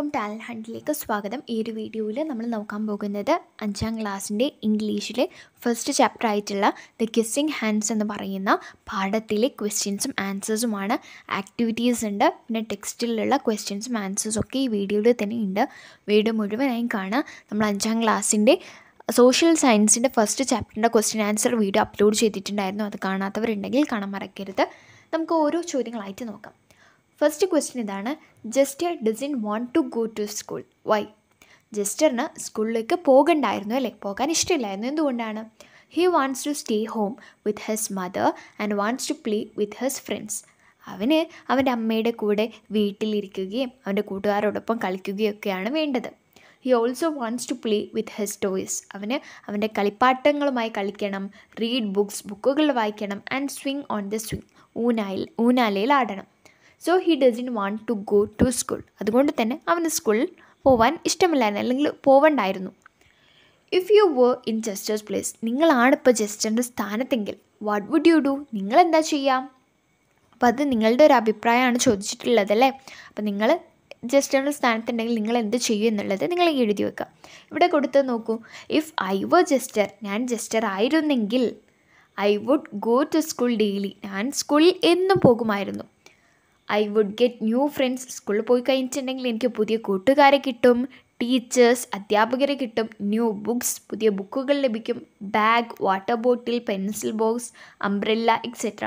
എല്ലാവർക്കും ടാലൻ ഹണ്ടിലേക്ക് സ്വാഗതം ഈ ഒരു വീഡിയോയിൽ നമ്മൾ നോക്കാൻ പോകുന്നത് അഞ്ചാം ക്ലാസ്സിൻ്റെ ഇംഗ്ലീഷിലെ ഫസ്റ്റ് ചാപ്റ്റർ ആയിട്ടുള്ള ദ കിസ്സിങ് ഹാൻഡ്സ് എന്ന് പറയുന്ന പാഠത്തിലെ ക്വസ്റ്റ്യൻസും ആൻസേഴ്സുമാണ് ആക്ടിവിറ്റീസ് ഉണ്ട് പിന്നെ ടെക്സ്റ്റിലുള്ള ക്വസ്റ്റ്യൻസും ആൻസേഴ്സും ഒക്കെ ഈ വീഡിയോയിൽ തന്നെ ഉണ്ട് വീഡിയോ മുഴുവനായും കാണാം നമ്മൾ അഞ്ചാം ക്ലാസ്സിൻ്റെ സോഷ്യൽ സയൻസിൻ്റെ ഫസ്റ്റ് ചാപ്റ്ററിൻ്റെ ക്വസ്റ്റ്യൻ ആൻസർ വീഡിയോ അപ്ലോഡ് ചെയ്തിട്ടുണ്ടായിരുന്നു അത് കാണാത്തവരുണ്ടെങ്കിൽ കാണാൻ മറക്കരുത് നമുക്ക് ഓരോ ചോദ്യങ്ങളായിട്ട് നോക്കാം ഫസ്റ്റ് ക്വസ്റ്റ്യൻ ഇതാണ് Chester doesn't want to go to school why ജസ്റ്ററിന് സ്കൂളിലേക്ക് പോകണ്ടായിരുന്നു അല്ലേ പോകാൻ ഇഷ്ടമില്ലായിരുന്നു എന്തുകൊണ്ടാണ് he wants to stay home with his mother and wants to play with his friends അവന് അവൻ്റെ അമ്മയുടെ കൂടെ വീട്ടിലിരിക്കുകയും അവൻ്റെ കൂട്ടുകാരോടൊപ്പം കളിക്കുകയും ഒക്കെയാണ് വേണ്ടത് he also wants to play with his toys അവന് അവൻ്റെ കളിപ്പാട്ടങ്ങളുമായി കളിക്കണം റീഡ് ബുക്സ് ബുക്കുകൾ വായിക്കണം and swing on the swing ഊനായിൽ ഊനാലയിൽ ആടണം so he doesn't want to go to school അതുകൊണ്ട് തന്നെ അവന് സ്കൂളിൽ പോവാൻ ഇഷ്ടമില്ലായിരുന്നു അല്ലെങ്കിൽ പോവണ്ടായിരുന്നു if you were in Chester's place നിങ്ങളാണ് ഇപ്പോൾ ജസ്റ്ററിൻ്റെ സ്ഥാനത്തെങ്കിൽ വാട്ട് വുഡ് യു ഡു നിങ്ങൾ എന്താ ചെയ്യാം അപ്പം അത് നിങ്ങളുടെ ഒരു അഭിപ്രായമാണ് ചോദിച്ചിട്ടുള്ളത് അല്ലേ അപ്പം നിങ്ങൾ ജസ്റ്ററിൻ്റെ സ്ഥാനത്തുണ്ടെങ്കിൽ നിങ്ങൾ എന്ത് ചെയ്യും എന്നുള്ളത് നിങ്ങൾ എഴുതി വെക്കാം ഇവിടെ കൊടുത്ത് നോക്കൂ ഇഫ് ഐ വോ ജസ്റ്റർ ഞാൻ ജസ്റ്റർ ആയിരുന്നെങ്കിൽ I would go to school daily ഞാൻ സ്കൂളിൽ എന്നും പോകുമായിരുന്നു I would get new friends സ്കൂളിൽ പോയി കഴിഞ്ഞിട്ടുണ്ടെങ്കിൽ എനിക്ക് പുതിയ കൂട്ടുകാരെ കിട്ടും ടീച്ചേഴ്സ് അധ്യാപകരെ കിട്ടും ന്യൂ ബുക്സ് പുതിയ ബുക്കുകൾ ലഭിക്കും bag water bottle pencil box umbrella etcetera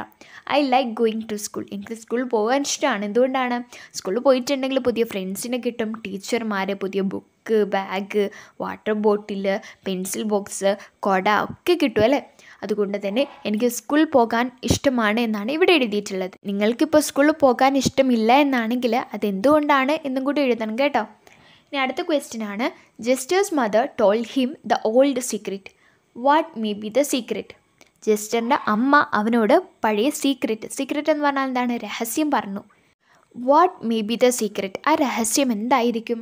I like going to school എനിക്ക് സ്കൂളിൽ പോകാൻ ഇഷ്ടമാണ് എന്തുകൊണ്ടാണ് സ്കൂളിൽ പോയിട്ടുണ്ടെങ്കിൽ പുതിയ ഫ്രണ്ട്സിനെ കിട്ടും ടീച്ചർമാർ പുതിയ book bag water bottle pencil box കൊട ഒക്കെ കിട്ടും അല്ലേ അതുകൊണ്ട് തന്നെ എനിക്ക് സ്കൂളിൽ പോകാൻ ഇഷ്ടമാണ് എന്നാണ് ഇവിടെ എഴുതിയിട്ടുള്ളത് നിങ്ങൾക്കിപ്പോൾ സ്കൂളിൽ പോകാൻ ഇഷ്ടമില്ല എന്നാണെങ്കിൽ അതെന്തുകൊണ്ടാണ് എന്നും കൂടി എഴുതണം കേട്ടോ ഇനി അടുത്ത ക്വസ്റ്റ്യൻ ആണ് Chester's mother told him the old secret what may be the secret ജസ്റ്ററിൻ്റെ അമ്മ അവനോട് പഴയ സീക്രറ്റ് സീക്രറ്റ് എന്ന് പറഞ്ഞാൽ എന്താണ് രഹസ്യം പറഞ്ഞു what may be the secret ആ രഹസ്യം എന്തായിരിക്കും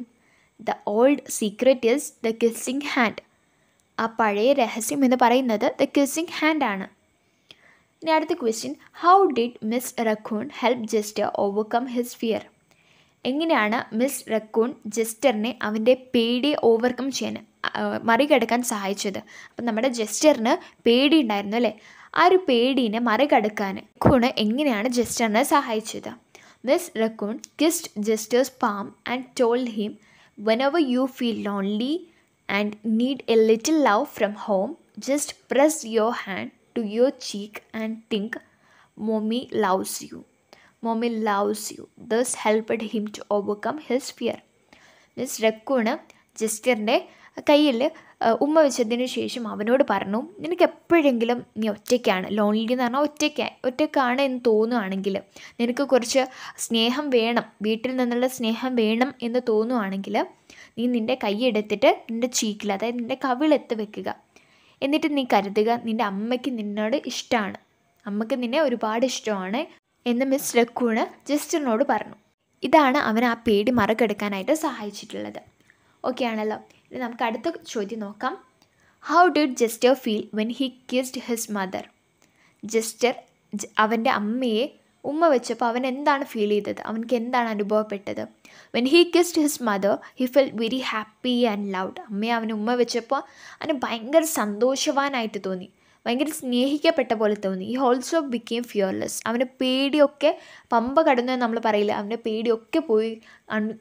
the old secret is the kissing hand ആ പഴയ രഹസ്യം എന്ന് പറയുന്നത് ദ കിസിങ് ഹാൻഡ് ആണ് ഇനി അടുത്ത question how did Miss Raccoon help Chester overcome his fear എങ്ങനെയാണ് മിസ് റക്കൂൺ ജെസ്റ്ററിനെ അവൻ്റെ പേടി ഓവർകം ചെയ്യാൻ മറികടക്കാൻ സഹായിച്ചത് അപ്പം നമ്മുടെ ജെസ്റ്ററിന് പേടി ഉണ്ടായിരുന്നു അല്ലേ ആ ഒരു പേടീനെ മറികടക്കാൻ ഖൂണ് എങ്ങനെയാണ് ജെസ്റ്ററിനെ സഹായിച്ചത് Miss Raccoon kissed Chester's palm and told him whenever you feel lonely and need a little love from home, just press your hand to your cheek and think, Mommy loves you. Mommy loves you. This helped him to overcome his fear. Miss Raccoon ജസ്റ്ററിൻ്റെ കയ്യിൽ ഉമ്മ വെച്ചതിന് ശേഷം അവനോട് പറഞ്ഞു നിനക്ക് എപ്പോഴെങ്കിലും നീ ഒറ്റയ്ക്കാണ് ലോൺലി എന്ന് പറഞ്ഞാൽ ഒറ്റയ്ക്ക് ഒറ്റക്കാണ് എന്ന് തോന്നുവാണെങ്കിൽ നിനക്ക് കുറച്ച് സ്നേഹം വേണം വീട്ടിൽ നിന്നുള്ള സ്നേഹം വേണം എന്ന് തോന്നുവാണെങ്കിൽ നീ നിൻ്റെ കൈയെടുത്തിട്ട് നിൻ്റെ ചീക്കിൽ അതായത് നിൻ്റെ കവിളെത്ത് വെക്കുക എന്നിട്ട് നീ കരുതുക നിൻ്റെ അമ്മയ്ക്ക് നിന്നോട് ഇഷ്ടമാണ് അമ്മയ്ക്ക് നിന്നെ ഒരുപാട് ഇഷ്ടമാണ് എന്ന് മിസ് ലക്കൂണ് ജസ്റ്റിനോട് പറഞ്ഞു ഇതാണ് അവൻ ആ പേടി മറികടക്കാനായിട്ട് സഹായിച്ചിട്ടുള്ളത് ഓക്കെ ആണല്ലോ ഇനി നമുക്ക് അടുത്ത ചോദ്യം നോക്കാം how did Jester feel when he kissed his mother Jester അവൻ്റെ അമ്മയെ ഉമ്മ വെച്ചപ്പോൾ അവൻ എന്താണ് ഫീൽ ചെയ്തത് അവനക്ക് എന്താണ് അനുഭവപ്പെട്ടത് when he kissed his mother he felt very happy and loved അമ്മയെ അവന് ഉമ്മ വെച്ചപ്പോൾ അവന് ഭയങ്കര സന്തോഷവാനായിട്ട് തോന്നി ഭയങ്കര സ്നേഹിക്കപ്പെട്ട പോലെ തോന്നി ഈ ഓൾസോ ബിക്കെയിം ഫിയർലെസ് അവന് പേടിയൊക്കെ പമ്പ കടന്നു നമ്മൾ പറയില്ല അവൻ്റെ പേടിയൊക്കെ പോയി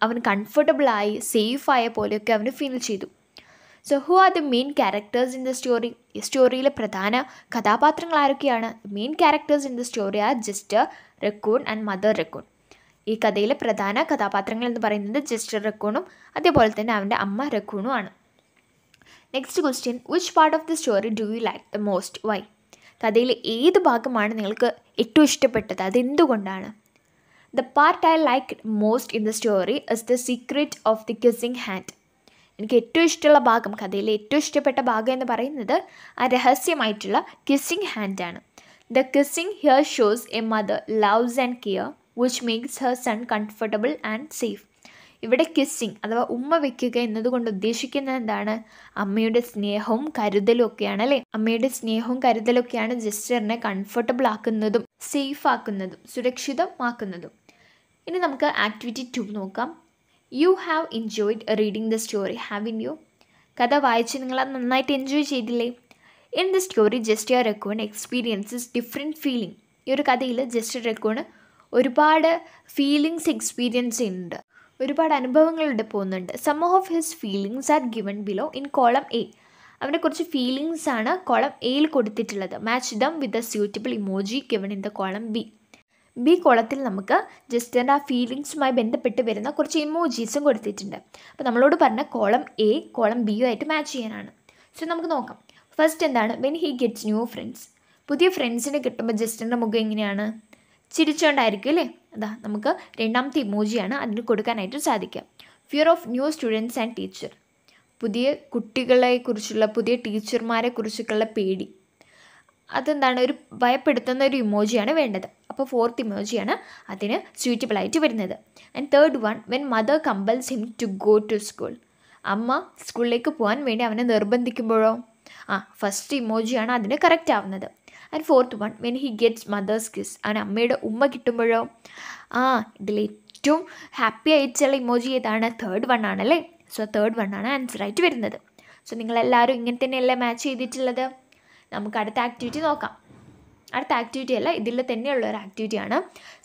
അവൻ കംഫർട്ടബിളായി സേഫായ പോലെയൊക്കെ അവന് ഫീൽ ചെയ്തു so who are the main characters in the story ഈ സ്റ്റോറിയിലെ പ്രധാന കഥാപാത്രങ്ങൾ ആരൊക്കെയാണ് main characters in the story are Jester raccoon and mother raccoon ഈ കഥയിലെ പ്രധാന കഥാപാത്രങ്ങൾ എന്ന് പറയുന്നത് ജസ്റ്റർ റെക്കൂണും അതേപോലെ തന്നെ അവൻ്റെ അമ്മ റെക്കൂണും ആണ് next question which part of the story do you like the most why കഥയിലെ ഏത് ഭാഗമാണ് നിങ്ങൾക്ക് ഏറ്റവും ഇഷ്ടപ്പെട്ടത് അതെന്തുകൊണ്ടാണ് the part I like most in the story is the secret of the kissing hand എനിക്ക് ഏറ്റവും ഇഷ്ടമുള്ള ഭാഗം കഥയിലെ ഏറ്റവും ഇഷ്ടപ്പെട്ട ഭാഗം എന്ന് പറയുന്നത് ആ രഹസ്യമായിട്ടുള്ള കിസ്സിങ് ഹാൻഡാണ് The kissing here shows a mother loves and care which makes her son comfortable and safe. ഇവിടെ കിസ്സിങ് അഥവാ ഉമ്മ വെക്കുക എന്നതുകൊണ്ട് ഉദ്ദേശിക്കുന്നത് എന്താണ് അമ്മയുടെ സ്നേഹവും കരുതലും ഒക്കെയാണ് അല്ലേ അമ്മയുടെ സ്നേഹവും കരുതലൊക്കെയാണ് ജസ്റ്ററിനെ കംഫർട്ടബിൾ ആക്കുന്നതും സേഫ് ആക്കുന്നതും സുരക്ഷിതമാക്കുന്നതും ഇനി നമുക്ക് ആക്ടിവിറ്റി ടു നോക്കാം you have enjoyed reading the story haven't you കഥ വായിച്ച് നിങ്ങൾ നന്നായിട്ട് എൻജോയ് ചെയ്തില്ലേ ഇൻ ദ സ്റ്റോറി ജസ്റ്റ് ആ റെക്കോൺ എക്സ്പീരിയൻസസ് ഡിഫറെൻറ്റ് ഫീലിംഗ് ഈ ഒരു കഥയിൽ ജസ്റ്റ് റെക്കോൺ ഒരുപാട് ഫീലിങ്സ് എക്സ്പീരിയൻസ് ചെയ്യുന്നുണ്ട് ഒരുപാട് അനുഭവങ്ങളുടെ പോകുന്നുണ്ട് some of his feelings are given below in column A അവനെ കുറച്ച് ഫീലിങ്സ് ആണ് കോളം എയിൽ കൊടുത്തിട്ടുള്ളത് match them with a suitable emoji given in the column B B കോളത്തിൽ നമുക്ക് ജസ്റ്റിൻ്റെ ആ ഫീലിങ്സുമായി ബന്ധപ്പെട്ട് വരുന്ന കുറച്ച് ഇമോജീസും കൊടുത്തിട്ടുണ്ട് അപ്പോൾ നമ്മളോട് പറഞ്ഞ കോളം എ കോളം ബിയുമായിട്ട് മാച്ച് ചെയ്യാനാണ് സോ നമുക്ക് നോക്കാം ഫസ്റ്റ് എന്താണ് when he gets new friends പുതിയ ഫ്രണ്ട്സിനെ കിട്ടുമ്പോൾ ജസ്റ്റിൻ്റെ മുഖം എങ്ങനെയാണ് ചിരിച്ചുകൊണ്ടായിരിക്കും അല്ലേ അതാ നമുക്ക് രണ്ടാമത്തെ ഇമോജിയാണ് അതിന് കൊടുക്കാനായിട്ട് സാധിക്കുക fear of new students and teacher പുതിയ കുട്ടികളെക്കുറിച്ചുള്ള പുതിയ ടീച്ചർമാരെക്കുറിച്ചൊക്കെയുള്ള പേടി അതെന്താണ് ഒരു ഭയപ്പെടുത്തുന്ന ഒരു ഇമോജിയാണ് വേണ്ടത് അപ്പോൾ ഫോർത്ത് ഇമോജിയാണ് അതിന് സ്യൂറ്റബിൾ ആയിട്ട് വരുന്നത് and third one when mother compels him to go to school അമ്മ സ്കൂളിലേക്ക് പോകാൻ വേണ്ടി അവനെ നിർബന്ധിക്കുമ്പോഴോ ആ ഫസ്റ്റ് ഇമോജിയാണ് അതിന് കറക്റ്റ് ആവുന്നത് and fourth one when he gets mother's kiss ആണ് അമ്മയുടെ ഉമ്മ കിട്ടുമ്പോഴോ ആ ഇതിൽ ഏറ്റവും ഹാപ്പി ആയിട്ടുള്ള ഇമോജി ഏതാണ് തേർഡ് വൺ ആണല്ലേ സോ തേർഡ് വൺ ആണ് ആൻസർ ആയിട്ട് വരുന്നത് സോ നിങ്ങളെല്ലാവരും ഇങ്ങനെ തന്നെയല്ലേ മാച്ച് ചെയ്തിട്ടുള്ളത് നമുക്ക് അടുത്ത ആക്ടിവിറ്റി നോക്കാം അടുത്ത ആക്ടിവിറ്റി അല്ല ഇതിൽ തന്നെയുള്ള ഒരു ആക്ടിവിറ്റിയാണ്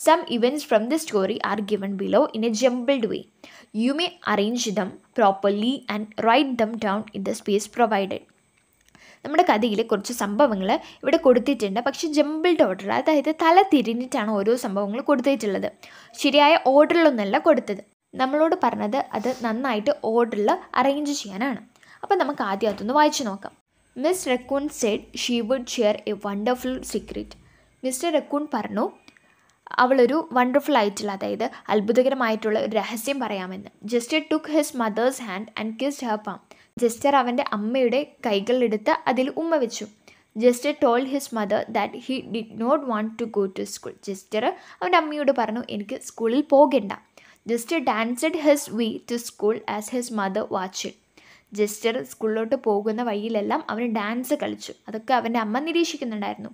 some events from the story are given below in a jumbled way you may arrange them properly and write them down in the space provided നമ്മുടെ കഥയിൽ കുറച്ച് സംഭവങ്ങൾ ഇവിടെ കൊടുത്തിട്ടുണ്ട് പക്ഷേ ജംബിൾഡ് ഓർഡർ അതായത് തല തിരിഞ്ഞിട്ടാണ് ഓരോ സംഭവങ്ങൾ കൊടുത്തിട്ടുള്ളത് ശരിയായ ഓർഡറിലൊന്നല്ല കൊടുത്തത് നമ്മളോട് പറഞ്ഞത് അത് നന്നായിട്ട് ഓർഡറിൽ അറേഞ്ച് ചെയ്യാനാണ് അപ്പോൾ നമുക്ക് ആദ്യം അതൊന്ന് വായിച്ചു നോക്കാം Miss raccoon said she would share a wonderful secret Mister raccoon പറഞ്ഞു അവളൊരു വണ്ടർഫുൾ ആയിട്ടുള്ള അതായത് അത്ഭുതകരമായിട്ടുള്ള ഒരു രഹസ്യം പറയാമെന്ന് Jester took his mother's hand and kissed her palm Jester അവൻ്റെ അമ്മയുടെ കൈകളെടുത്ത് അതിൽ ഉമ്മ വെച്ചു Jester told his mother that he did not want to go to school Jester അവൻ്റെ അമ്മയോട് പറഞ്ഞു എനിക്ക് സ്കൂളിൽ പോകേണ്ട Jester danced his way to school as his mother watch jester സ്കൂളിലോട്ട് പോകുന്ന വഴിയിലെല്ലാം അവൻ ഡാൻസ് കളിച്ചു അതൊക്കെ അവൻ്റെ അമ്മ നിരീക്ഷിക്കുന്നുണ്ടായിരുന്നു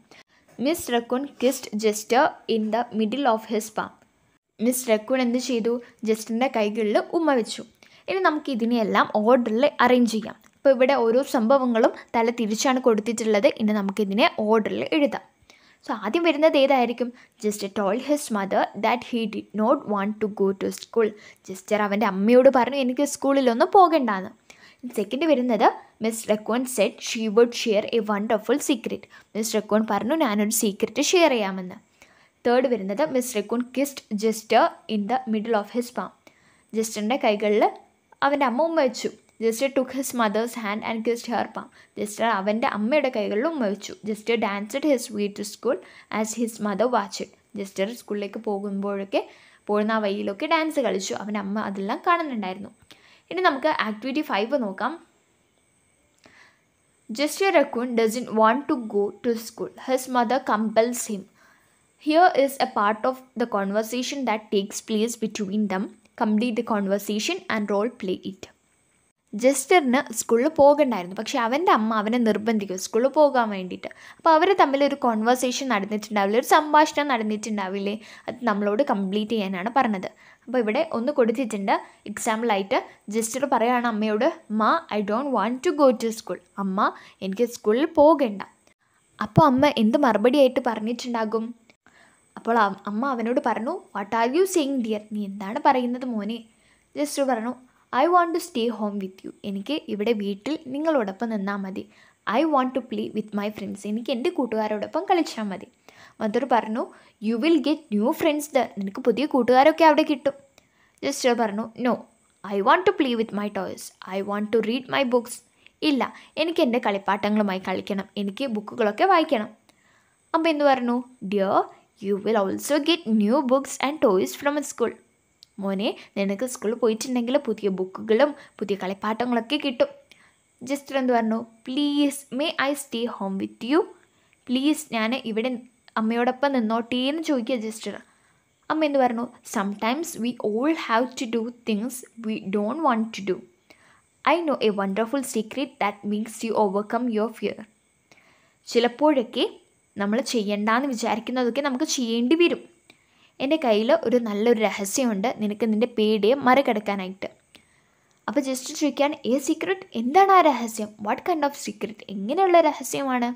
Miss raccoon kissed Jester in the middle of his palm Miss raccoon എന്ത് ചെയ്തു ജസ്റ്റിൻ്റെ കൈകളിൽ ഉമ്മ വെച്ചു ഇനി നമുക്ക് ഇതിനെയെല്ലാം ഓർഡറിൽ അറേഞ്ച് ചെയ്യാം ഇപ്പോൾ ഇവിടെ ഓരോ സംഭവങ്ങളും തല തിരിച്ചാണ് കൊടുത്തിട്ടുള്ളത് ഇനി നമുക്കിതിനെ ഓർഡറിൽ എഴുതാം സോ ആദ്യം വരുന്നത് ഏതായിരിക്കും Jester told his mother that he did not want to go to school Jester അവൻ്റെ അമ്മയോട് പറഞ്ഞു എനിക്ക് സ്കൂളിലൊന്നും പോകേണ്ടാന്ന് സെക്കൻഡ് വരുന്നത് Miss raccoon said she would share a wonderful secret Miss raccoon പറഞ്ഞു ഞാനൊരു സീക്രറ്റ് ഷെയർ ചെയ്യാമെന്ന് തേർഡ് വരുന്നത് Miss raccoon kissed Jester in the middle of his palm ജസ്റ്ററിൻ്റെ കൈകളിൽ അവൻ്റെ അമ്മ ഉമ്മ വെച്ചു Jester took his mother's hand and kissed her palm Jester അവൻ്റെ അമ്മയുടെ കൈകളിൽ ഉമ്മ വെച്ചു Jester danced his way school as his mother watched Jester സ്കൂളിലേക്ക് പോകുമ്പോഴൊക്കെ പോകുന്ന ആ വഴിയിലൊക്കെ ഡാൻസ് കളിച്ചു അവൻ്റെ അമ്മ അതെല്ലാം കാണുന്നുണ്ടായിരുന്നു ഇനി നമുക്ക് ആക്ടിവിറ്റി ഫൈവ് നോക്കാം Jester raccoon doesn't want to go to school his mother compels him here is a part of the conversation that takes place between them complete the conversation and role play it ജസ്റ്ററിന് സ്കൂളിൽ പോകണ്ടായിരുന്നു പക്ഷെ അവൻ്റെ അമ്മ അവനെ നിർബന്ധിക്കും സ്കൂളിൽ പോകാൻ വേണ്ടിയിട്ട് അപ്പോൾ അവർ തമ്മിൽ ഒരു കോൺവെർസേഷൻ നടന്നിട്ടുണ്ടാവില്ല ഒരു സംഭാഷണം നടന്നിട്ടുണ്ടാവില്ലേ അത് നമ്മളോട് കംപ്ലീറ്റ് ചെയ്യാനാണ് പറഞ്ഞത് അപ്പോൾ ഇവിടെ ഒന്ന് കൊടുത്തിട്ടുണ്ട് എക്സാമ്പിളായിട്ട് ജസ്റ്റർ പറയുകയാണ് അമ്മയോട് ma I don't want to go to school അമ്മ എനിക്ക് സ്കൂളിൽ പോകണ്ട അപ്പോൾ അമ്മ എന്ത് ആയിട്ട് പറഞ്ഞിട്ടുണ്ടാകും അപ്പോൾ അമ്മ അവനോട് പറഞ്ഞു what are you saying dear നീ എന്താണ് പറയുന്നത് മോനെ ജസ്റ്റ് പറഞ്ഞു I want to stay home with you എനിക്ക് ഇവിടെ വീട്ടിൽ നിങ്ങളോടൊപ്പം നിന്നാൽ മതി I want to play with my friends എനിക്ക് എൻ്റെ കൂട്ടുകാരോടൊപ്പം കളിച്ചാൽ മതി മദർ പറഞ്ഞു you will get new friends there നിനക്ക് പുതിയ കൂട്ടുകാരൊക്കെ അവിടെ കിട്ടും ജസ്റ്റ് പറഞ്ഞു no I want to play with my toys I want to read my books ഇല്ല എനിക്ക് എൻ്റെ കളിപ്പാട്ടങ്ങളുമായി കളിക്കണം എനിക്ക് ബുക്കുകളൊക്കെ വായിക്കണം അപ്പോൾ എന്ന് പറഞ്ഞു dear you will also get new books and toys from a school മോനെ നിനക്ക് സ്കൂളിൽ പോയിട്ടുണ്ടെങ്കിൽ പുതിയ ബുക്കുകളും പുതിയ കളിപ്പാട്ടങ്ങളൊക്കെ കിട്ടും ജസ്റ്റർ എന്ത് പറഞ്ഞു please may I stay home with you please ഞാൻ ഇവിടെ അമ്മയോടൊപ്പം നിന്നോട്ടേ എന്ന് ചോദിക്കുക ജസ്റ്റർ അമ്മ എന്ത് പറഞ്ഞു sometimes we all have to do things we don't want to do I know a wonderful secret that means you overcome your fear ചിലപ്പോഴൊക്കെ നമ്മൾ ചെയ്യണ്ടെന്ന് വിചാരിക്കുന്നതൊക്കെ നമുക്ക് ചെയ്യേണ്ടി വരും എൻ്റെ കയ്യിൽ ഒരു നല്ലൊരു രഹസ്യമുണ്ട് നിനക്ക് നിൻ്റെ പേടിയെ മറികടക്കാനായിട്ട് അപ്പോൾ ജസ്റ്റ് ചോദിക്കാൻ ഏ സീക്രട്ട് എന്താണ് ആ രഹസ്യം വാട്ട് കൈൻഡ് ഓഫ് സീക്രട്ട് എങ്ങനെയുള്ള രഹസ്യമാണ്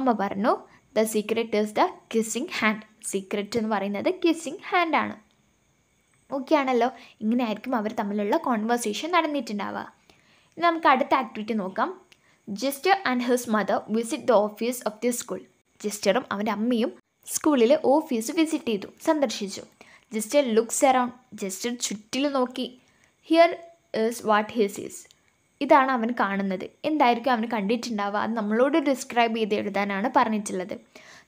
അമ്മ പറഞ്ഞു the secret is the kissing hand secret എന്ന് പറയുന്നത് കിസ്സിങ് ഹാൻഡാണ് ഓക്കെ ആണല്ലോ ഇങ്ങനെ ആയിരിക്കും അവർ തമ്മിലുള്ള കോൺവെർസേഷൻ നടന്നിട്ടുണ്ടാവുക ഇനി നമുക്ക് അടുത്ത ആക്ടിവിറ്റി നോക്കാം Jester and his mother visit the office of the school ജസ്റ്ററും അവൻ്റെ അമ്മയും സ്കൂളിലെ ഓഫീസ് വിസിറ്റ് ചെയ്തു സന്ദർശിച്ചു ജസ്റ്റർ ലുക്സ് അറൗണ്ട് ജസ്റ്റർ ചുറ്റിൽ നോക്കി here is what his is ഇതാണ് അവൻ കാണുന്നത് എന്തായിരിക്കും അവന് കണ്ടിട്ടുണ്ടാവുക അത് നമ്മളോട് ഡിസ്ക്രൈബ് ചെയ്ത് എഴുതാനാണ് പറഞ്ഞിട്ടുള്ളത്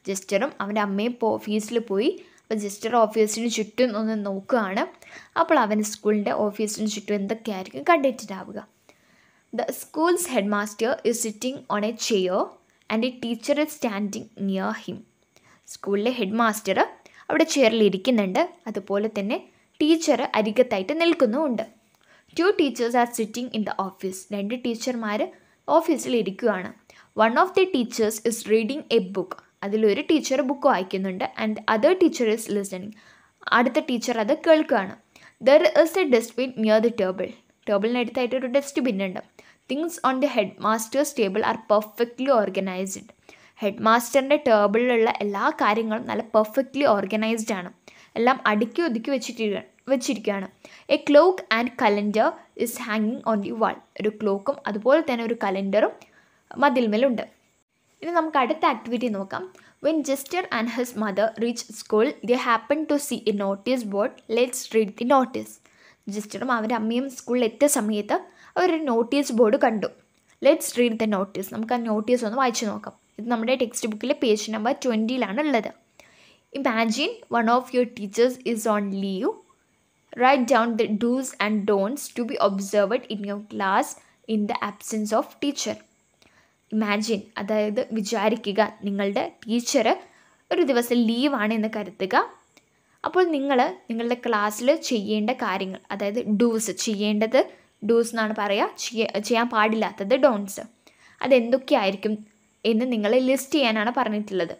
ജസ്റ്ററും അവൻ്റെ അമ്മയും ഓഫീസിൽ പോയി അപ്പോൾ ജസ്റ്റർ ഓഫീസിന് ചുറ്റും ഒന്ന് നോക്കുകയാണ് അപ്പോൾ അവൻ സ്കൂളിൻ്റെ ഓഫീസിന് ചുറ്റും എന്തൊക്കെയായിരിക്കും കണ്ടിട്ടുണ്ടാവുക the school's head master is sitting on a chair and a teacher is standing near him സ്കൂളിലെ ഹെഡ് മാസ്റ്റർ അവിടെ ചെയറിൽ ഇരിക്കുന്നുണ്ട് അതുപോലെ തന്നെ ടീച്ചർ അരികത്തായിട്ട് നിൽക്കുന്നുമുണ്ട് two teachers are sitting in the office രണ്ട് ടീച്ചർമാർ ഓഫീസിൽ ഇരിക്കുകയാണ് one of the teachers is reading a book അതിലൊരു ടീച്ചർ ബുക്ക് വായിക്കുന്നുണ്ട് and other teacher is listening അടുത്ത ടീച്ചർ അത് കേൾക്കുകയാണ് there is a dustbin near the table ടേബിളിനടുത്തായിട്ട് ഒരു ഡസ്റ്റ്ബിൻ ഉണ്ട് things on the head master's table are perfectly organised head മാസ്റ്ററിൻ്റെ ടേബിളിലുള്ള എല്ലാ കാര്യങ്ങളും നല്ല പെർഫെക്റ്റ്ലി ഓർഗനൈസ്ഡ് ആണ് എല്ലാം അടുക്കി ഒതുക്കി വെച്ചിട്ട് വെച്ചിരിക്കുകയാണ് a clock and calendar is ഹാങ്ങിങ് ഓൺ ദി വാൾ ഒരു ക്ലോക്കും അതുപോലെ തന്നെ ഒരു കലണ്ടറും മതിൽമേലുണ്ട് ഇനി നമുക്ക് അടുത്ത ആക്ടിവിറ്റി നോക്കാം when Jester and his mother reach school they happen to see a notice board let's read the notice ജസ്റ്ററും അവരുടെ അമ്മയും സ്കൂളിൽ എത്തിയ സമയത്ത് അവരൊരു നോട്ടീസ് ബോർഡ് കണ്ടു ലെറ്റ്സ് റീഡ് ദ നോട്ടീസ് നമുക്ക് ആ നോട്ടീസ് ഒന്ന് വായിച്ചു നോക്കാം ഇത് നമ്മുടെ ടെക്സ്റ്റ് ബുക്കിലെ പേജ് നമ്പർ ട്വൻറ്റിയിലാണ് ഉള്ളത് imagine one of your teachers is on leave write down the dos and don'ts to be observed in your class in the absence of teacher imagine അതായത് വിചാരിക്കുക നിങ്ങളുടെ ടീച്ചർ ഒരു ദിവസം ലീവാണ് എന്ന് കരുതുക അപ്പോൾ നിങ്ങൾ നിങ്ങളുടെ ക്ലാസ്സിൽ ചെയ്യേണ്ട കാര്യങ്ങൾ അതായത് ഡൂസ് ചെയ്യേണ്ടത് ഡൂസ് എന്നാണ് പറയുക ചെയ്യാൻ പാടില്ലാത്തത് ഡോൺസ് അതെന്തൊക്കെയായിരിക്കും എന്ന് നിങ്ങളെ ലിസ്റ്റ് ചെയ്യാനാണ് പറഞ്ഞിട്ടുള്ളത്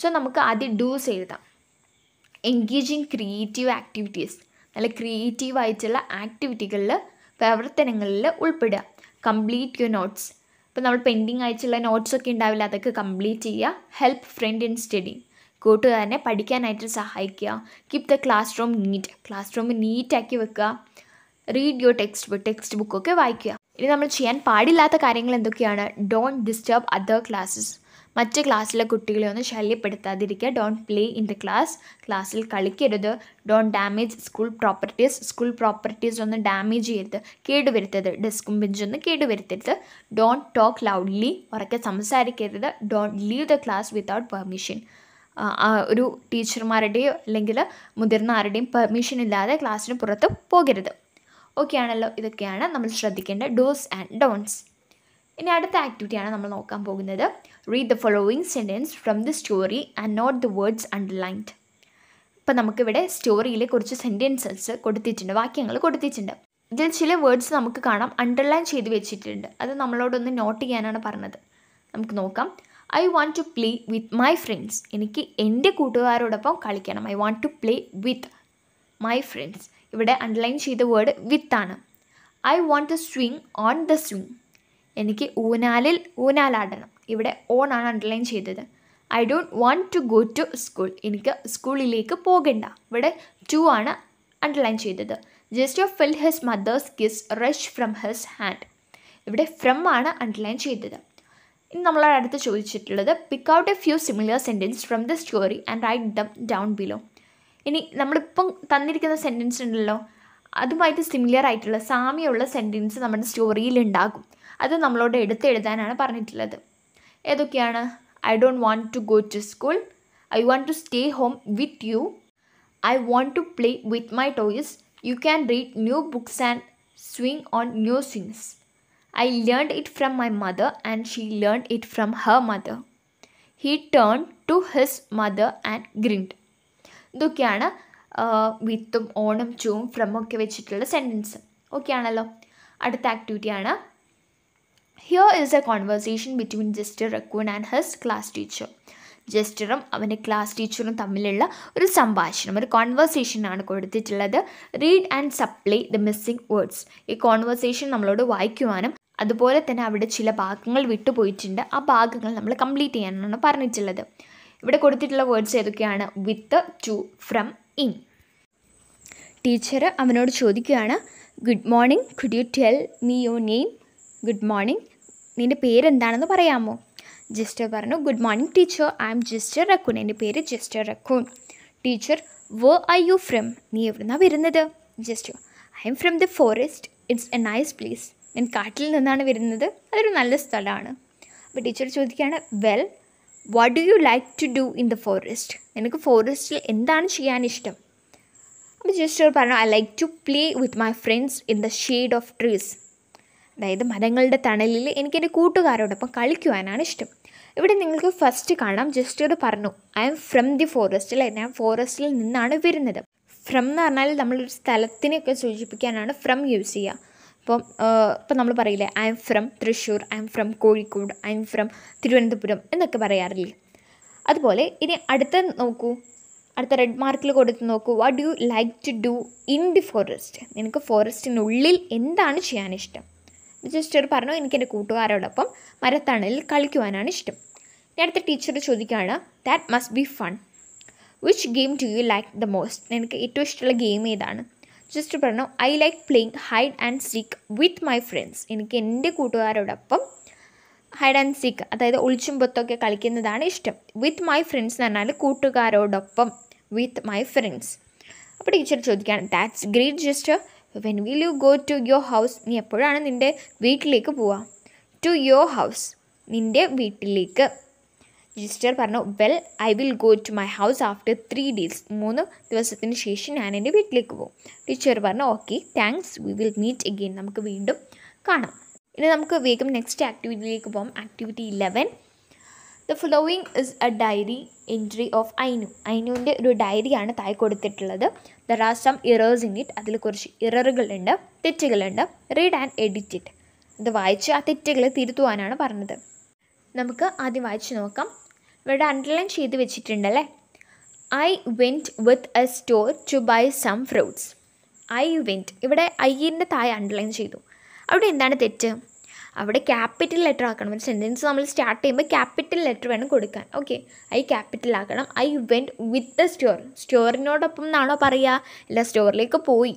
സോ നമുക്ക് ആദ്യം ഡൂസ് എഴുതാം എൻഗേജിങ് ക്രിയേറ്റീവ് ആക്ടിവിറ്റീസ് നല്ല ക്രിയേറ്റീവായിട്ടുള്ള ആക്ടിവിറ്റികളിൽ പ്രവർത്തനങ്ങളിൽ ഉൾപ്പെടുക കംപ്ലീറ്റ് യുവർ നോട്ട്സ് ഇപ്പോൾ നമ്മൾ പെൻഡിങ് ആയിട്ടുള്ള നോട്ട്സ് ഒക്കെ ഉണ്ടാവില്ല അതൊക്കെ കംപ്ലീറ്റ് ചെയ്യുക ഹെൽപ്പ് ഫ്രണ്ട് ഇൻ സ്റ്റഡി കൂട്ടുകാരനെ പഠിക്കാനായിട്ട് സഹായിക്കുക keep the class room neat class room നീറ്റാക്കി വെക്കുക read your text book text ബുക്കൊക്കെ വായിക്കുക ഇനി നമ്മൾ ചെയ്യാൻ പാടില്ലാത്ത കാര്യങ്ങൾ എന്തൊക്കെയാണ് ഡോണ്ട് ഡിസ്റ്റർബ് അതർ ക്ലാസ്സസ് മറ്റ് ക്ലാസ്സിലെ കുട്ടികളെ ഒന്ന് ശല്യപ്പെടുത്താതിരിക്കുക don't play in the class ക്ലാസ്സിൽ കളിക്കരുത് don't damage school properties school properties ഒന്ന് ഡാമേജ് ചെയ്യരുത് കേടുവരുത്തരുത് ഡെസ്കും ബെഞ്ചൊന്നും കേടുവരുത്തരുത് ഡോണ്ട് ടോക്ക് ലൗഡ്ലി ഉറക്കെ സംസാരിക്കരുത് don't leave the class without permission ഒരു ടീച്ചർമാരുടെയോ അല്ലെങ്കിൽ മുതിർന്ന ആരുടെയും പെർമിഷൻ ഇല്ലാതെ ക്ലാസ്സിന് പുറത്ത് പോകരുത് ഓക്കെ ആണല്ലോ ഇതൊക്കെയാണ് നമ്മൾ ശ്രദ്ധിക്കേണ്ട ഡോസ് ആൻഡ് ഡോൺസ് ഇനി അടുത്ത ആക്ടിവിറ്റിയാണ് നമ്മൾ നോക്കാൻ പോകുന്നത് read the following sentence from the story and note the words underlined ഇപ്പം നമുക്കിവിടെ സ്റ്റോറിയിലെ കുറച്ച് സെൻറ്റൻസസ് കൊടുത്തിട്ടുണ്ട് വാക്യങ്ങൾ കൊടുത്തിട്ടുണ്ട് ഇതിൽ ചില വേർഡ്സ് നമുക്ക് കാണാം അണ്ടർലൈൻ ചെയ്ത് വെച്ചിട്ടുണ്ട് അത് നമ്മളോടൊന്ന് നോട്ട് ചെയ്യാനാണ് പറഞ്ഞത് നമുക്ക് നോക്കാം I want to play with my friends എനിക്ക് എൻ്റെ കൂട്ടുകാരോടൊപ്പം കളിക്കണം I want to play with my friends ഇവിടെ അണ്ടർലൈൻ ചെയ്ത വേർഡ് വിത്ത് ആണ് I want to swing on the swing എനിക്ക് ഊനാലിൽ ഊനാലാടണം ഇവിടെ ഓൺ ആണ് അണ്ടർലൈൻ ചെയ്തത് I don't want to go to school എനിക്ക് സ്കൂളിലേക്ക് പോകണ്ട ഇവിടെ ടു ആണ് അണ്ടർലൈൻ ചെയ്തത് Jester of fill his mother's kiss rush from his hand ഇവിടെ ഫ്രം ആണ് അണ്ടർലൈൻ ചെയ്തത് ഇനി നമ്മളടുത്ത് ചോദിച്ചിട്ടുള്ളത് pick out a few similar sentence from the story and write them down below ഇനി നമ്മളിപ്പം തന്നിരിക്കുന്ന സെൻറ്റൻസ് ഉണ്ടല്ലോ അതുമായിട്ട് സിമിലർ ആയിട്ടുള്ള സാമ്യമുള്ള സെൻറ്റൻസ് നമ്മുടെ സ്റ്റോറിയിൽ ഉണ്ടാകും അത് നമ്മളോട് എടുത്തെഴുതാനാണ് പറഞ്ഞിട്ടുള്ളത് ഏതൊക്കെയാണ് I don't want to go to school I want to stay home with you I want to play with my toys you can read new books and swing on new swings I learn it from my mother and she learn it from her mother he turn to his mother and grinned ഇതൊക്കെയാണ് വിത്തും ഓണും ചൂവും from ഒക്കെ വെച്ചിട്ടുള്ള sentence okay ആണല്ലോ അടുത്ത ആക്ടിവിറ്റിയാണ് here is a conversation between Jester raccoon and his class teacher ജസ്റ്ററും അവൻ്റെ class ടീച്ചറും തമ്മിലുള്ള ഒരു സംഭാഷണം ഒരു കോൺവെർസേഷനാണ് കൊടുത്തിട്ടുള്ളത് read and supply the missing words ഈ കോൺവെർസേഷൻ നമ്മളോട് വായിക്കുവാനും അതുപോലെ തന്നെ അവിടെ ചില ഭാഗങ്ങൾ വിട്ടുപോയിട്ടുണ്ട് ആ ഭാഗങ്ങൾ നമ്മൾ കംപ്ലീറ്റ് ചെയ്യാനാണ് പറഞ്ഞിട്ടുള്ളത് ഇവിടെ കൊടുത്തിട്ടുള്ള വേർഡ്സ് ഏതൊക്കെയാണ് with to from in teacher അവനോട് ചോദിക്കുകയാണ് good morning could you tell me your name good morning നിൻ്റെ പേരെന്താണെന്ന് പറയാമോ ജസ്റ്റർ പറഞ്ഞു good morning teacher I am Jester raccoon എൻ്റെ പേര് Jester raccoon teacher where I you from നീ എവിടുന്നാണ് വരുന്നത് Jester I am from the forest it's a nice place ഞാൻ കാട്ടിൽ നിന്നാണ് വരുന്നത് അതൊരു നല്ല സ്ഥലമാണ് അപ്പോൾ ടീച്ചർ ചോദിക്കുകയാണ് well what do you like to do in the forest നിനക്ക് ഫോറസ്റ്റിൽ എന്താണ് ചെയ്യാൻ ഇഷ്ടം അപ്പോൾ ജസ്റ്റ് ഒരു പറഞ്ഞു I like to play with my friends in the shade of trees അതായത് മരങ്ങളുടെ തണലിൽ എനിക്ക് എൻ്റെ കൂട്ടുകാരോടൊപ്പം കളിക്കുവാനാണ് ഇഷ്ടം ഇവിടെ നിങ്ങൾക്ക് ഫസ്റ്റ് കാണാം ജസ്റ്റ് ഒരു പറഞ്ഞു I am from the forest അല്ലേ ഞാൻ ഫോറസ്റ്റിൽ നിന്നാണ് വരുന്നത് ഫ്രം എന്ന് പറഞ്ഞാൽ നമ്മളൊരു സ്ഥലത്തിനെയൊക്കെ സൂചിപ്പിക്കാനാണ് ഫ്രം യൂസ് ചെയ്യുക ഇപ്പം ഇപ്പം നമ്മൾ പറയില്ലേ I am from Thrissur I am from Kozhikode I am from Thiruvananthapuram എന്നൊക്കെ പറയാറില്ലേ അതുപോലെ ഇനി അടുത്ത നോക്കൂ അടുത്ത റെഡ് മാർക്കിൽ കൊടുത്ത് നോക്കൂ what you like to do in the forest നിനക്ക് ഫോറസ്റ്റിനുള്ളിൽ എന്താണ് ചെയ്യാൻ ഇഷ്ടം ജസ്റ്റ് ഒരു പറഞ്ഞു എനിക്ക് എൻ്റെ കൂട്ടുകാരോടൊപ്പം മരത്തണലിൽ കളിക്കുവാനാണ് ഇഷ്ടം ഞാൻ അടുത്ത ടീച്ചർ ചോദിക്കുകയാണ് that must be fun which game do you like the most നിനക്ക് ഏറ്റവും ഇഷ്ടമുള്ള ഗെയിം ഏതാണ് ജസ്റ്റ് പറഞ്ഞു I like playing hide and seek with my friends എനിക്ക് എൻ്റെ കൂട്ടുകാരോടൊപ്പം ഹൈഡ് ആൻഡ് സീക്ക് അതായത് ഒളിച്ചും പൊത്തൊക്കെ കളിക്കുന്നതാണ് ഇഷ്ടം വിത്ത് മൈ ഫ്രണ്ട്സ് എന്ന് പറഞ്ഞാൽ കൂട്ടുകാരോടൊപ്പം വിത്ത് മൈ ഫ്രണ്ട്സ് അപ്പോൾ ടീച്ചർ ചോദിക്കുകയാണ് that's great Jester when will you go to your house നീ എപ്പോഴാണ് നിൻ്റെ വീട്ടിലേക്ക് പോവുക ടു യുവർ ഹൗസ് നിൻ്റെ വീട്ടിലേക്ക് ജിസ്റ്റർ പറഞ്ഞു well I will go to my house after three days മൂന്ന് ദിവസത്തിന് ശേഷം ഞാൻ എൻ്റെ വീട്ടിലേക്ക് പോകും ടീച്ചർ പറഞ്ഞു okay thanks we will meet again നമുക്ക് വീണ്ടും കാണാം ഇനി നമുക്ക് വേഗം നെക്സ്റ്റ് ആക്ടിവിറ്റിയിലേക്ക് പോകാം activity eleven the following is a diary entry of ഐനു ഐനുവിൻ്റെ ഒരു ഡയറിയാണ് തായ് കൊടുത്തിട്ടുള്ളത് there are some errors in it അതിൽ കുറച്ച് ഇററുകളുണ്ട് തെറ്റുകളുണ്ട് റീഡ് ആൻഡ് എഡിറ്റ് ഇറ്റ് ഇത് വായിച്ച് ആ തെറ്റുകൾ തിരുത്തുവാനാണ് പറഞ്ഞത് നമുക്ക് ആദ്യം വായിച്ച് നോക്കാം ഇവിടെ അണ്ടർലൈൻ ചെയ്ത് വെച്ചിട്ടുണ്ടല്ലേ I went with a store to buy some fruits I went ഇവിടെ അയ്യൻ്റെ തായ അണ്ടർലൈൻ ചെയ്തു അവിടെ എന്താണ് തെറ്റ് അവിടെ ക്യാപിറ്റൽ ലെറ്റർ ആക്കണം ഒരു സെൻറ്റൻസ് നമ്മൾ സ്റ്റാർട്ട് ചെയ്യുമ്പോൾ ക്യാപിറ്റൽ ലെറ്റർ വേണം കൊടുക്കാൻ ഓക്കെ ഐ ക്യാപിറ്റൽ ആക്കണം I went with a store സ്റ്റോറിനോടൊപ്പം എന്നാണോ പറയുക ഇല്ല സ്റ്റോറിലേക്ക് പോയി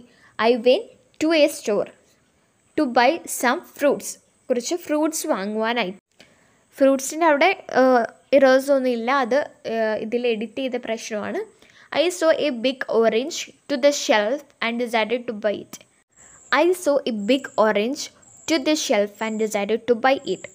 I went to a store to buy some fruits കുറച്ച് ഫ്രൂട്ട്സ് വാങ്ങുവാനായി ഫ്രൂട്ട്സിൻ്റെ അവിടെ ഒന്നും ഇല്ല അത് ഇതിൽ എഡിറ്റ് ചെയ്ത പ്രശ്നമാണ് I saw a big orange to the shelf and decided to buy it I saw a big orange to the shelf and decided to buy it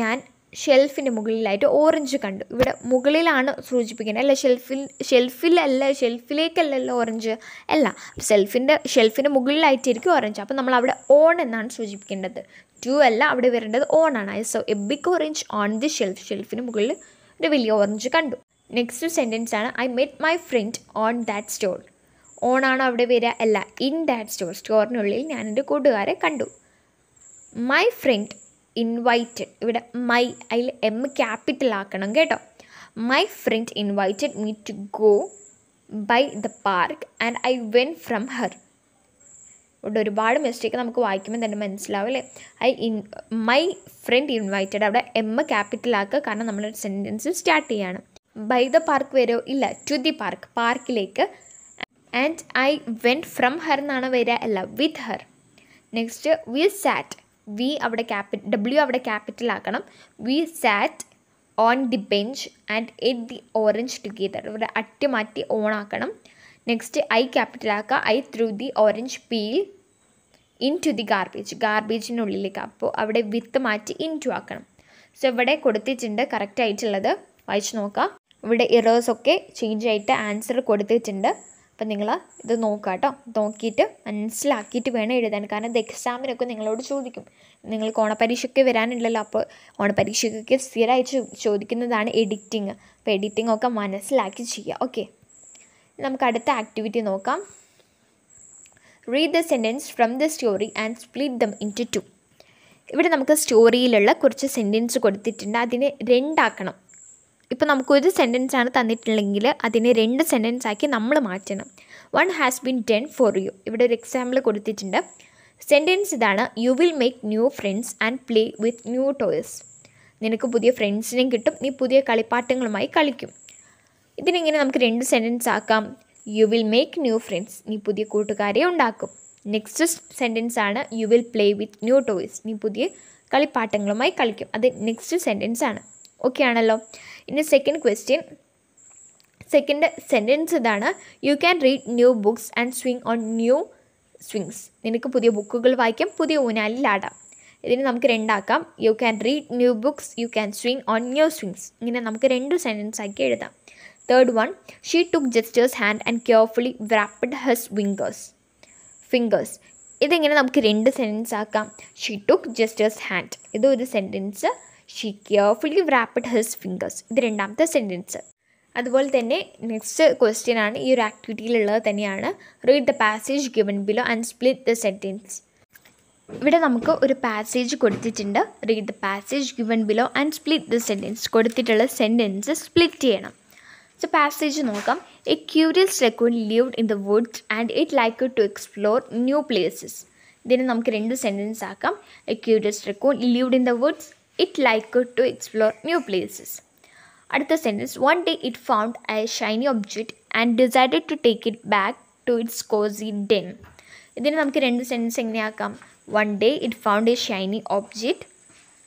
ഞാൻ ഷെൽഫിൻ്റെ മുകളിലായിട്ട് ഓറഞ്ച് കണ്ടു ഇവിടെ മുകളിലാണ് സൂചിപ്പിക്കുന്നത് അല്ല ഷെൽഫിൽ ഷെൽഫിലല്ല ഷെൽഫിലേക്കല്ലല്ലോ ഓറഞ്ച് അല്ല ഷെൽഫിൻ്റെ ഷെൽഫിൻ്റെ മുകളിലായിട്ടായിരിക്കും ഓറഞ്ച് അപ്പോൾ നമ്മൾ അവിടെ ഓൺ എന്നാണ് സൂചിപ്പിക്കേണ്ടത് ടു അല്ല അവിടെ വരേണ്ടത് ഓൺ ആണ് I saw a big orange on the shelf ഷെൽഫിന് മുകളിൽ ഒരു വലിയ ഓറഞ്ച് കണ്ടു നെക്സ്റ്റ് സെൻറ്റൻസ് ആണ് I met my friend on that store on ആണ് അവിടെ വരിക അല്ല ഇൻ ദാറ്റ് സ്റ്റോർ സ്റ്റോറിനുള്ളിൽ ഞാൻ എൻ്റെ കൂട്ടുകാരെ കണ്ടു മൈ ഫ്രണ്ട് ഇൻവൈറ്റഡ് ഇവിടെ മൈ അതിൽ എം ക്യാപിറ്റൽ ആക്കണം കേട്ടോ my friend invited me to go by the park and I when from her ഇവിടെ ഒരുപാട് മിസ്റ്റേക്ക് നമുക്ക് വായിക്കുമ്പോൾ തന്നെ മനസ്സിലാവും അല്ലേ I in my friend invited അവിടെ എം ക്യാപിറ്റൽ ആക്കുക കാരണം നമ്മളൊരു സെൻറ്റൻസ് സ്റ്റാർട്ട് ചെയ്യാണ് ബൈ ദ പാർക്ക് വരുമോ ഇല്ല ടു ദി പാർക്ക് പാർക്കിലേക്ക് and I when from her എന്നാണ് വരിക അല്ല with her next will sat we അവിടെ ക്യാപി ഡബ്ല്യു അവിടെ ക്യാപിറ്റൽ ആക്കണം we sat on the bench and ate the orange together ഇവിടെ അറ്റ് മാറ്റി ആക്കണം നെക്സ്റ്റ് ഐ ക്യാപിറ്റൽ ആക്കുക I threw the orange peel into the garbage ഗാർബേജിനുള്ളിലേക്ക് അപ്പോൾ അവിടെ വിത്ത് മാറ്റി ഇൻ ടു ആക്കണം സോ ഇവിടെ കൊടുത്തിട്ടുണ്ട് കറക്റ്റ് ആയിട്ടുള്ളത് വായിച്ച് നോക്കാം ഇവിടെ ഇറേഴ്സൊക്കെ ചേഞ്ച് ആയിട്ട് ആൻസർ കൊടുത്തിട്ടുണ്ട് അപ്പം നിങ്ങൾ ഇത് നോക്കുക കേട്ടോ നോക്കിയിട്ട് മനസ്സിലാക്കിയിട്ട് വേണം എഴുതാൻ കാരണം ഇത് എക്സാമിനൊക്കെ നിങ്ങളോട് ചോദിക്കും നിങ്ങൾക്ക് ഓണപരീക്ഷയ്ക്ക് വരാനുണ്ടല്ലോ അപ്പോൾ ഓണപരീക്ഷയ്ക്കൊക്കെ സ്ഥിരമായി ചോദിക്കുന്നതാണ് എഡിറ്റിങ് അപ്പോൾ എഡിറ്റിംഗ് ഒക്കെ മനസ്സിലാക്കി ചെയ്യുക ഓക്കെ നമുക്ക് അടുത്ത ആക്ടിവിറ്റി നോക്കാം read the sentence from the story and split them into two ഇവിടെ നമുക്ക് സ്റ്റോറിയിലുള്ള കുറച്ച് സെൻറ്റൻസ് കൊടുത്തിട്ടുണ്ട് അതിനെ രണ്ടാക്കണം ഇപ്പോൾ നമുക്കൊരു സെൻറ്റൻസ് ആണ് തന്നിട്ടുള്ളെങ്കിൽ അതിനെ രണ്ട് സെൻറ്റൻസ് ആക്കി നമ്മൾ മാറ്റണം one has been done for you ഇവിടെ ഒരു എക്സാമ്പിൾ കൊടുത്തിട്ടുണ്ട് സെൻറ്റൻസ് ഇതാണ് you will make new friends and play with new toys നിനക്ക് പുതിയ ഫ്രണ്ട്സിനെയും കിട്ടും നീ പുതിയ കളിപ്പാട്ടങ്ങളുമായി കളിക്കും ഇതിനെങ്ങനെ നമുക്ക് രണ്ട് സെൻറ്റൻസ് ആക്കാം you will make new friends നീ പുതിയ കൂട്ടുകാരെ ഉണ്ടാക്കും നെക്സ്റ്റ് സെൻറ്റൻസ് ആണ് you will play with new toys നീ പുതിയ കളിപ്പാട്ടങ്ങളുമായി കളിക്കും അത് നെക്സ്റ്റ് സെൻറ്റൻസ് ആണ് ഓക്കെ ആണല്ലോ ഇനി സെക്കൻഡ് ക്വസ്റ്റ്യൻ സെക്കൻഡ് സെൻറ്റൻസ് ഇതാണ് you can read new books and swing on new swings നിനക്ക് പുതിയ ബുക്കുകൾ വായിക്കാം പുതിയ ഊനാലിൽ ആടാം ഇതിന് നമുക്ക് രണ്ടാക്കാം you can read new books you can swing on new swings ഇങ്ങനെ നമുക്ക് രണ്ട് സെൻറ്റൻസ് ആക്കി എഴുതാം third one she took Jester's hand and carefully wrapped his winkers fingers ഇതിങ്ങനെ നമുക്ക് രണ്ട് സെൻറ്റൻസ് ആക്കാം ഷീ ടുക്ക് ജസ്റ്റേഴ്സ് ഹാൻഡ് ഇതൊരു sentence Xi carefully wrapped his fingers ഇത് രണ്ടാമത്തെ സെൻറ്റൻസ് അതുപോലെ തന്നെ നെക്സ്റ്റ് ക്വസ്റ്റ്യൻ ആണ് ഈ ഒരു ആക്ടിവിറ്റിയിലുള്ളത് തന്നെയാണ് read the passage given below and split the sentence ഇവിടെ നമുക്ക് ഒരു പാസേജ് കൊടുത്തിട്ടുണ്ട് read the passage given below and split the sentence കൊടുത്തിട്ടുള്ള സെൻറ്റൻസ് സ്പ്ലിറ്റ് ചെയ്യണം സോ പാസേജ് നോക്കാം a curious raccoon lived in the woods and it like to explore new places ഇതിനെ നമുക്ക് രണ്ട് സെൻറ്റൻസ് ആക്കാം a curious raccoon lived in the woods it like to explore new places അടുത്ത sentence one day it found I shiny object and decided to take it back to its cosy den ഇതിന് നമുക്ക് രണ്ട് sentence എങ്ങനെയാക്കാം one day it found a shiny object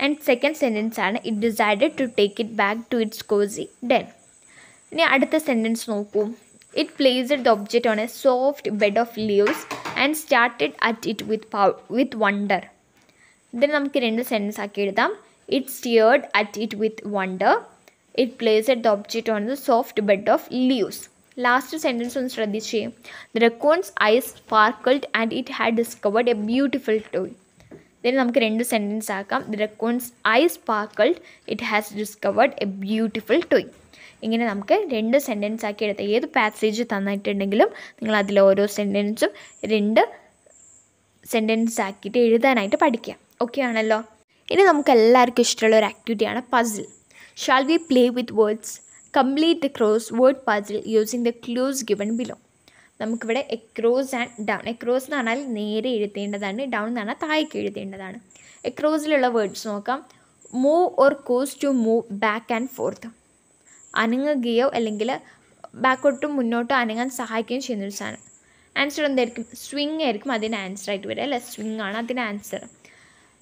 and second sentence ആണ് it decided to take it back to its cosy den ഇനി അടുത്ത sentence നോക്കൂ it placed the object on a soft bed of leaves and started at it with with wonder ഇതിന് നമുക്ക് രണ്ട് sentence ആക്കി എഴുതാം It stared at it with wonder. It placed the object on the soft bed of leaves. Last sentence ഒന്ന് ശ്രദ്ധിച്ചേ the raccoon's eyes sparkled and it had discovered a beautiful toy ഇതിന് നമുക്ക് രണ്ട് സെൻറ്റൻസ് ആക്കാം the raccoon's eyes sparkled it has discovered a beautiful toy ഇങ്ങനെ നമുക്ക് രണ്ട് sentence ആക്കി എടുത്ത ഏത് പാസേജ് തന്നിട്ടുണ്ടെങ്കിലും നിങ്ങൾ അതിൽ ഓരോ സെൻറ്റൻസും രണ്ട് സെൻറ്റൻസ് ആക്കിയിട്ട് എഴുതാനായിട്ട് പഠിക്കുക ഓക്കെ ആണല്ലോ ഇനി നമുക്ക് എല്ലാവർക്കും ഇഷ്ടമുള്ള ഒരു ആക്ടിവിറ്റിയാണ് puzzle shall we play with words complete the crossword puzzle using the clues given below നമുക്കിവിടെ എക്രോസ് ആൻഡ് ഡൗൺ എക്രോസ് എന്ന് പറഞ്ഞാൽ നേരെ എഴുതേണ്ടതാണ് ഡൗൺ എന്ന് പറഞ്ഞാൽ താഴേക്ക് എഴുതേണ്ടതാണ് എക്രോസിലുള്ള വേർഡ്സ് നോക്കാം move or cause to move back and forth അനങ്ങുകയോ അല്ലെങ്കിൽ ബാക്കോട്ടും മുന്നോട്ടും അനങ്ങാൻ സഹായിക്കുകയും ചെയ്യുന്ന ഒരു സാധനം ആൻസർ എന്തായിരിക്കും സ്വിങ് ആയിരിക്കും അതിന് ആൻസർ ആയിട്ട് വരിക അല്ലേ സ്വിങ് ആണ് അതിന് answer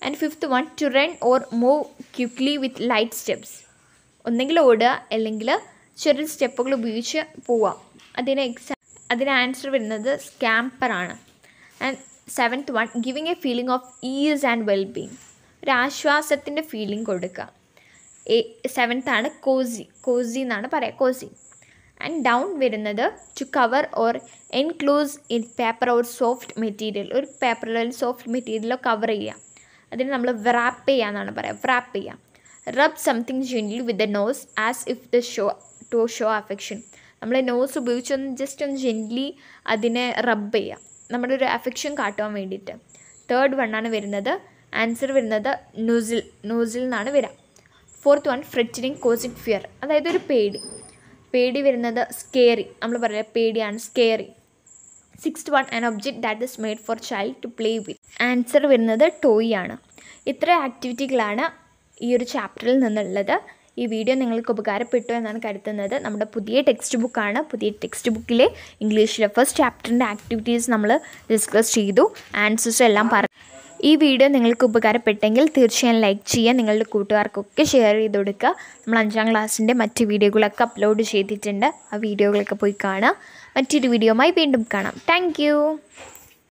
and fifth one to run or move quickly with light steps ഒന്നെങ്കിൽ ഓടുക അല്ലെങ്കിൽ ചെറിയ സ്റ്റെപ്പുകൾ ഉപയോഗിച്ച് പോവാം അതിന് എക്സാം അതിന് ആൻസർ വരുന്നത് സ്കാമ്പറാണ് and seventh one giving a feeling of ease and wellbeing ഒരു ആശ്വാസത്തിൻ്റെ ഫീലിംഗ് കൊടുക്കുക എ സെവൻത്ത് ആണ് കോസി കോസി എന്നാണ് പറയുക കോസി ആൻഡ് ഡൗൺ വരുന്നത് to cover or enclose in paper or soft material ഒരു പേപ്പറിൽ സോഫ്റ്റ് മെറ്റീരിയലോ കവർ ചെയ്യുക അതിന് നമ്മൾ വ്രാപ്പ് ചെയ്യുക എന്നാണ് പറയുക വ്രാപ്പ് ചെയ്യാം rub something gently with the nose as if the show to show affection നമ്മൾ നോസ് ഉപയോഗിച്ചൊന്ന് ജസ്റ്റ് ഒന്ന് ജെൻലി അതിനെ റബ് ചെയ്യാം നമ്മുടെ ഒരു അഫെക്ഷൻ കാട്ടുവാൻ വേണ്ടിയിട്ട് തേർഡ് വണ്ണാണ് വരുന്നത് ആൻസർ വരുന്നത് ന്യൂസിൽ ന്യൂസിൽ നിന്നാണ് വരാം fourth one frightening causing fear അതായത് ഒരു പേടി പേടി വരുന്നത് സ്കേറി നമ്മൾ പറയുക പേടിയാണ് scary sixth one an object that is made for child to play with answer വരുന്നത് ടോയ് ആണ് ഇത്ര ആക്ടിവിറ്റികളാണ് ഈ ഒരു ചാപ്റ്ററിൽ നിന്നുള്ളത് ഈ വീഡിയോ നിങ്ങൾക്ക് ഉപകാരപ്പെട്ടു എന്നാണ് കരുതുന്നത് നമ്മുടെ പുതിയ ടെക്സ്റ്റ് ബുക്കാണ് പുതിയ ടെക്സ്റ്റ് ബുക്കിലെ ഇംഗ്ലീഷിലെ ഫസ്റ്റ് ചാപ്റ്ററിൻ്റെ ആക്ടിവിറ്റീസ് നമ്മൾ ഡിസ്കസ് ചെയ്തു ആൻസേഴ്സ് എല്ലാം പറഞ്ഞു ഈ വീഡിയോ നിങ്ങൾക്ക് ഉപകാരപ്പെട്ടെങ്കിൽ തീർച്ചയായും ലൈക്ക് ചെയ്യുക നിങ്ങളുടെ കൂട്ടുകാർക്കൊക്കെ ഷെയർ ചെയ്ത് കൊടുക്കുക നമ്മൾ അഞ്ചാം ക്ലാസ്സിൻ്റെ മറ്റ് വീഡിയോകളൊക്കെ അപ്ലോഡ് ചെയ്തിട്ടുണ്ട് ആ വീഡിയോകളൊക്കെ പോയി കാണുക മറ്റൊരു വീഡിയോമായി വീണ്ടും കാണാം താങ്ക്